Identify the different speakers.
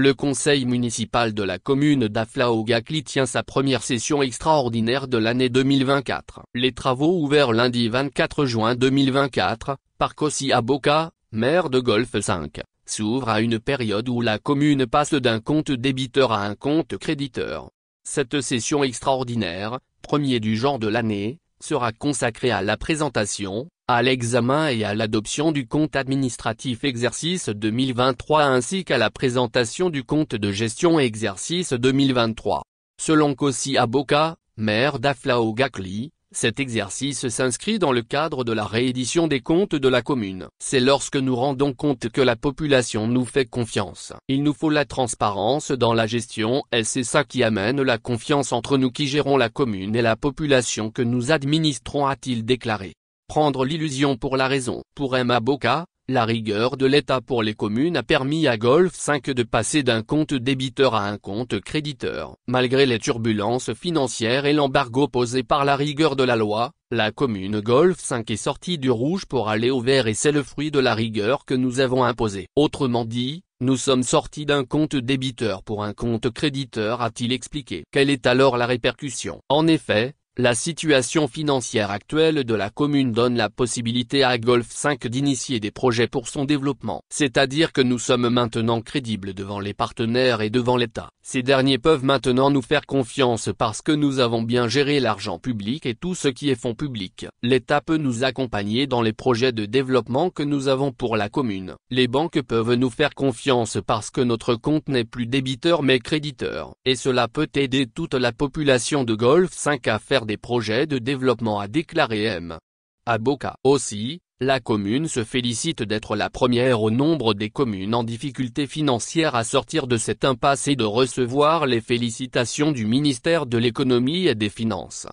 Speaker 1: Le conseil municipal de la commune d'Aflaogakli tient sa première session extraordinaire de l'année 2024. Les travaux ouverts lundi 24 juin 2024, par Kossi Aboka, maire de Golf 5, s'ouvrent à une période où la commune passe d'un compte débiteur à un compte créditeur. Cette session extraordinaire, premier du genre de l'année, sera consacrée à la présentation, à l'examen et à l'adoption du compte administratif exercice 2023 ainsi qu'à la présentation du compte de gestion exercice 2023. Selon Kossi Aboka, maire d'Aflao-Gakli, cet exercice s'inscrit dans le cadre de la réédition des comptes de la commune. C'est lorsque nous rendons compte que la population nous fait confiance. Il nous faut la transparence dans la gestion et c'est ça qui amène la confiance entre nous qui gérons la commune et la population que nous administrons a-t-il déclaré. Prendre l'illusion pour la raison. Pour Emma Boca, la rigueur de l'État pour les communes a permis à Golf 5 de passer d'un compte débiteur à un compte créditeur. Malgré les turbulences financières et l'embargo posé par la rigueur de la loi, la commune Golf 5 est sortie du rouge pour aller au vert et c'est le fruit de la rigueur que nous avons imposée. Autrement dit, nous sommes sortis d'un compte débiteur pour un compte créditeur a-t-il expliqué. Quelle est alors la répercussion En effet, la situation financière actuelle de la commune donne la possibilité à Golf 5 d'initier des projets pour son développement. C'est-à-dire que nous sommes maintenant crédibles devant les partenaires et devant l'État. Ces derniers peuvent maintenant nous faire confiance parce que nous avons bien géré l'argent public et tout ce qui est fonds public. L'État peut nous accompagner dans les projets de développement que nous avons pour la commune. Les banques peuvent nous faire confiance parce que notre compte n'est plus débiteur mais créditeur. Et cela peut aider toute la population de Golf 5 à faire des projets de développement a déclaré M. Aboka. Aussi, la commune se félicite d'être la première au nombre des communes en difficulté financière à sortir de cette impasse et de recevoir les félicitations du ministère de l'économie et des finances.